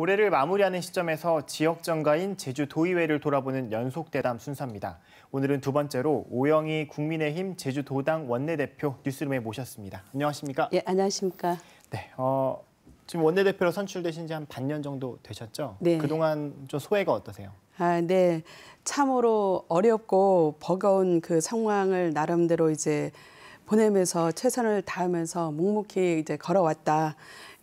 올해를 마무리하는 시점에서 지역 정가인 제주도의회를 돌아보는 연속 대담 순서입니다. 오늘은 두 번째로 오영희 국민의힘 제주도당 원내대표 뉴스룸에 모셨습니다. 안녕하십니까? 예, 안녕하십니까? 네, 어, 지금 원내대표로 선출되신 지 한 반년 정도 되셨죠? 네. 그동안 좀 소회가 어떠세요? 아, 네. 참으로 어렵고 버거운 그 상황을 나름대로 이제 보내면서 최선을 다하면서 묵묵히 이제 걸어왔다.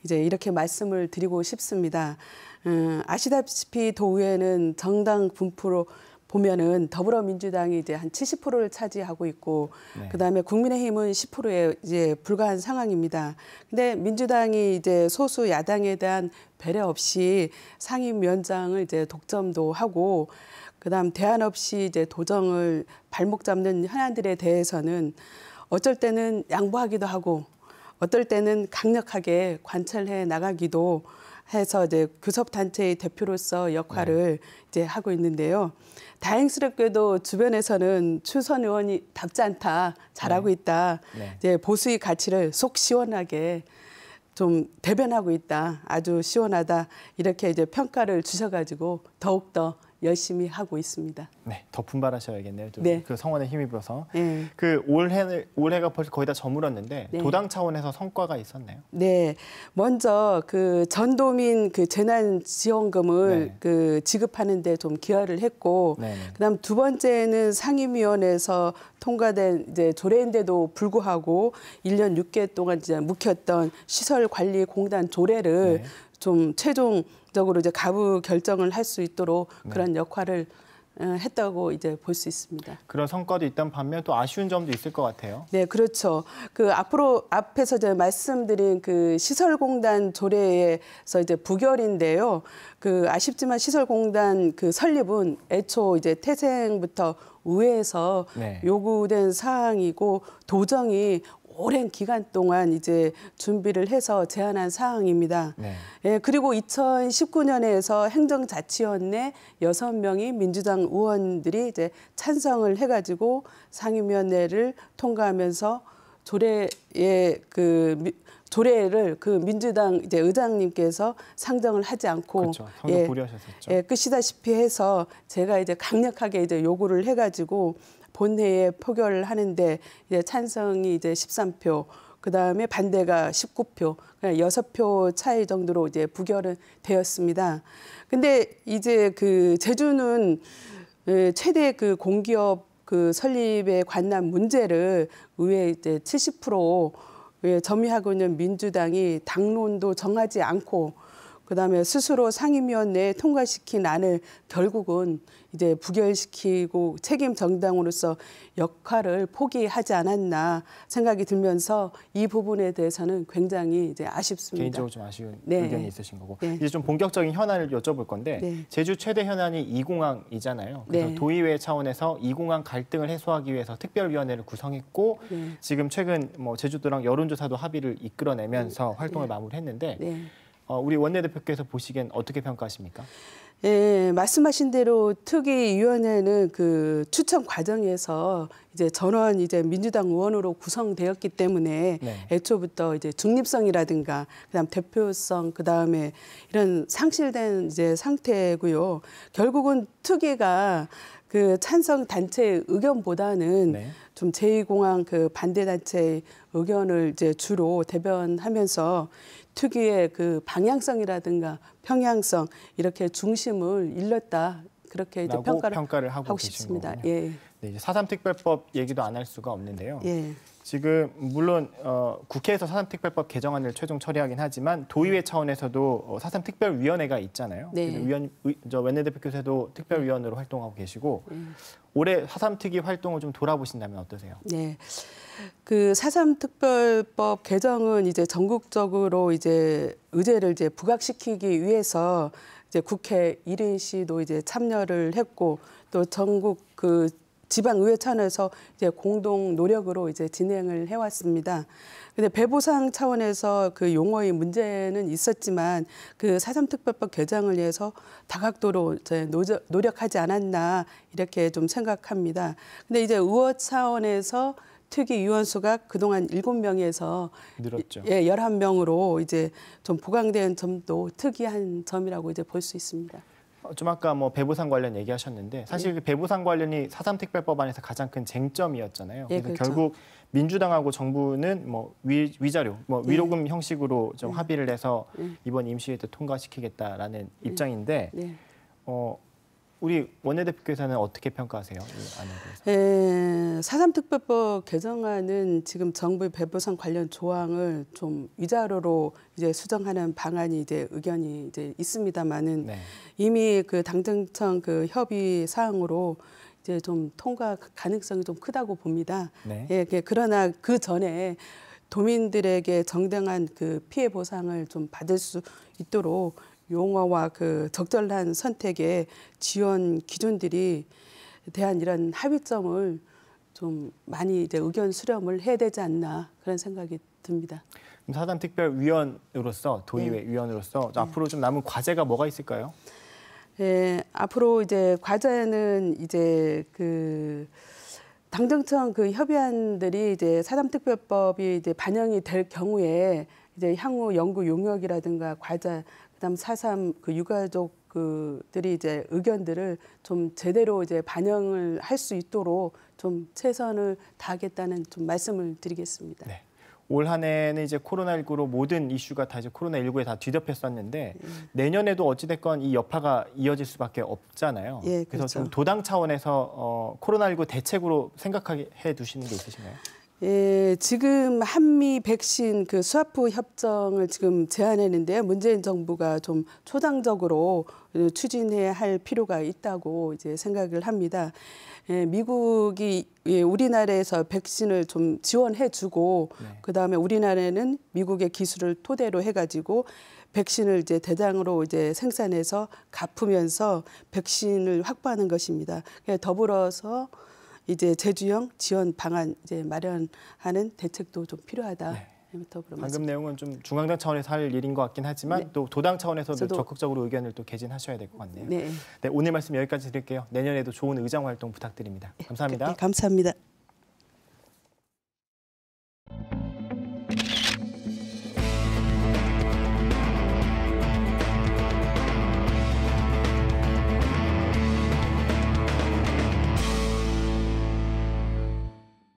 이제 이렇게 말씀을 드리고 싶습니다. 음, 아시다시피 도의회는 정당 분포로 보면은 더불어민주당이 이제 한 70%를 차지하고 있고 네. 그다음에 국민의힘은 10%에 이제 불과한 상황입니다. 근데 민주당이 이제 소수 야당에 대한 배려 없이 상임 위원장을 이제 독점도 하고 그다음 대안 없이 이제 도정을 발목 잡는 현안들에 대해서는 어쩔 때는 양보하기도 하고 어떨 때는 강력하게 관찰해 나가기도 해서 이제 교섭 단체의 대표로서 역할을 네. 이제 하고 있는데요. 다행스럽게도 주변에서는 추선 의원이 답지 않다, 잘하고 네. 있다, 네. 이제 보수의 가치를 속 시원하게 좀 대변하고 있다, 아주 시원하다 이렇게 이제 평가를 주셔가지고 더욱 더 열심히 하고 있습니다. 네, 더 분발하셔야겠네요. 네. 그 성원에 힘입어서. 네. 예. 그 올해 올해가 벌써 거의 다 저물었는데 네. 도당 차원에서 성과가 있었네요 네, 먼저 그 전도민 그 재난 지원금을 네. 그 지급하는데 좀 기여를 했고, 네. 그다음 두 번째는 상임위원회에서 통과된 이제 조례인데도 불구하고 1년 6개월 동안 이제 묵혔던 시설 관리 공단 조례를 네. 좀 최종적으로 이제 가부 결정을 할 수 있도록 네. 그런 역할을 어, 했다고 이제 볼 수 있습니다. 그런 성과도 있던 반면 또 아쉬운 점도 있을 것 같아요. 네, 그렇죠. 그 앞으로 앞에서 제가 말씀드린 그 시설공단 조례에서 이제 부결인데요. 그 아쉽지만 시설공단 그 설립은 애초 이제 태생부터 의회에서 네. 요구된 사항이고 도정이 오랜 기간 동안 이제 준비를 해서 제안한 사항입니다. 네. 예, 그리고 2019년에서 행정자치원 내6 명이 민주당 의원들이 이제 찬성을 해가지고 상임위원회를 통과하면서 조례의 그 조례를 그 민주당 이제 의장님께서 상정을 하지 않고 그렇죠. 예, 고려하셨었죠. 예, 끝이다시피 해서 제가 이제 강력하게 이제 요구를 해가지고 본회에 포결을 하는데 이제 찬성이 이제 13표, 그 다음에 반대가 19표, 그냥 6표 차이 정도로 이제 부결은 되었습니다. 근데 이제 그 제주는 최대 그 공기업 그 설립에 관한 문제를 의회 이제 70% 점유하고 있는 민주당이 당론도 정하지 않고 그다음에 스스로 상임위원 내에 통과시킨 안을 결국은 이제 부결시키고 책임 정당으로서 역할을 포기하지 않았나 생각이 들면서 이 부분에 대해서는 굉장히 이제 아쉽습니다. 개인적으로 좀 아쉬운 네. 의견이 있으신 거고 네. 이제 좀 본격적인 현안을 여쭤볼 건데 네. 제주 최대 현안이 이공항이잖아요. 그래서 네. 도의회 차원에서 이공항 갈등을 해소하기 위해서 특별위원회를 구성했고 네. 지금 최근 뭐 제주도랑 여론조사도 합의를 이끌어내면서 활동을 네. 마무리했는데. 어, 우리 원내대표께서 보시기엔 어떻게 평가하십니까? 예, 말씀하신 대로 특위위원회는 그 추천 과정에서 이제 전원 이제 민주당 의원으로 구성되었기 때문에 네. 애초부터 이제 중립성이라든가 그다음 대표성 그다음에 이런 상실된 이제 상태고요. 결국은 특위가 그 찬성 단체의 의견보다는 네. 좀 제2공항 그 반대 단체의 의견을 이제 주로 대변하면서 특유의 그 방향성이라든가 평양성 이렇게 중심을 일렀다 그렇게 이제 평가를, 평가를 하고, 하고 싶습니다. 예. 네, 이제 사삼 특별법 얘기도 안 할 수가 없는데요. 예. 지금 물론 어, 국회에서 사삼특별법 개정안을 최종 처리하긴 하지만 도의회 차원에서도 어, 사삼특별위원회가 있잖아요. 네. 위원, 위, 저 원내대표께서도 특별위원으로 활동하고 계시고 음. 음. 올해 사삼특위 활동을 좀 돌아보신다면 어떠세요? 네. 그 사삼특별법 개정은 이제 전국적으로 이제 의제를 이제 부각시키기 위해서 이제 국회 일인 시도 이제 참여를 했고 또 전국 그 지방의회 차원에서 이제 공동 노력으로 이제 진행을 해왔습니다. 근데 배보상 차원에서 그 용어의 문제는 있었지만 그 사삼특별법 개정을 위해서 다각도로 이제 노력하지 않았나 이렇게 좀 생각합니다. 근데 이제 의원 차원에서 특위 위원 수가 그동안 일곱 명에서 늘었죠. 예, 열한 명으로 이제 좀 보강된 점도 특이한 점이라고 이제 볼 수 있습니다. 어, 좀 아까 뭐배부상 관련 얘기하셨는데 사실 네. 배부상 관련이 사삼특별법 안에서 가장 큰 쟁점이었잖아요. 네, 그래서 렇죠 결국 민주당하고 정부는 뭐 위, 위자료, 뭐 예. 위로금 네. 형식으로 좀 합의를 해서 이번 임시회 때 통과시키겠다라는 입장인데 어, 우리 원내대표께서는 어떻게 평가하세요? 예, 사삼특별법 개정안은 지금 정부의 배보상 관련 조항을 좀 위자료로 이제 수정하는 방안이 이제 의견이 이제 있습니다만은 네. 이미 그 당정청 그 협의 사항으로 이제 좀 통과 그 가능성이 좀 크다고 봅니다. 네. 예, 그러나 그 전에 도민들에게 정당한 그 피해 보상을 좀 받을 수 있도록 용어와 그 적절한 선택의 지원 기준들이 대한 이런 합의점을 좀 많이 이제 의견 수렴을 해야 되지 않나 그런 생각이 듭니다. 사단 특별위원으로서 도의회 네. 위원으로서 네. 앞으로 좀 남은 과제가 뭐가 있을까요? 예, 앞으로 이제 과제는 이제 그 당정청 그 협의안들이 이제 사담특별법이 이제 반영이 될 경우에 이제 향후 연구 용역이라든가 과자 그다음 사삼 그 유가족 그들이 이제 의견들을 좀 제대로 이제 반영을 할 수 있도록 좀 최선을 다하겠다는 좀 말씀을 드리겠습니다. 네. 올 한해는 이제 코로나19로 모든 이슈가 다 이제 코로나19에 다 뒤덮였었는데 음. 내년에도 어찌됐건 이 여파가 이어질 수밖에 없잖아요. 예, 그래서 그렇죠. 좀 도당 차원에서 어, 코로나19 대책으로 생각해 두시는 게 있으신가요? 예, 지금 한미 백신 그수화프 협정을 지금 제안했는데요. 문재인 정부가 좀 초당적으로 추진해야 할 필요가 있다고 이제 생각을 합니다. 예, 미국이 예, 우리나라에서 백신을 좀 지원해주고 네. 그 다음에 우리나라는 에 미국의 기술을 토대로 해가지고 백신을 이제 대량으로 이제 생산해서 갚으면서 백신을 확보하는 것입니다. 예, 더불어서 이제 제주형 지원 방안 이제 마련하는 대책도 좀 필요하다. 네. 방금 내용은 좀 중앙당 차원에서 할 일인 것 같긴 하지만 네. 또 도당 차원에서 도 적극적으로 의견을 또 개진하셔야 될 것 같네요. 네. 네. 오늘 말씀 여기까지 드릴게요. 내년에도 좋은 의정 활동 부탁드립니다. 네. 감사합니다. 네, 감사합니다.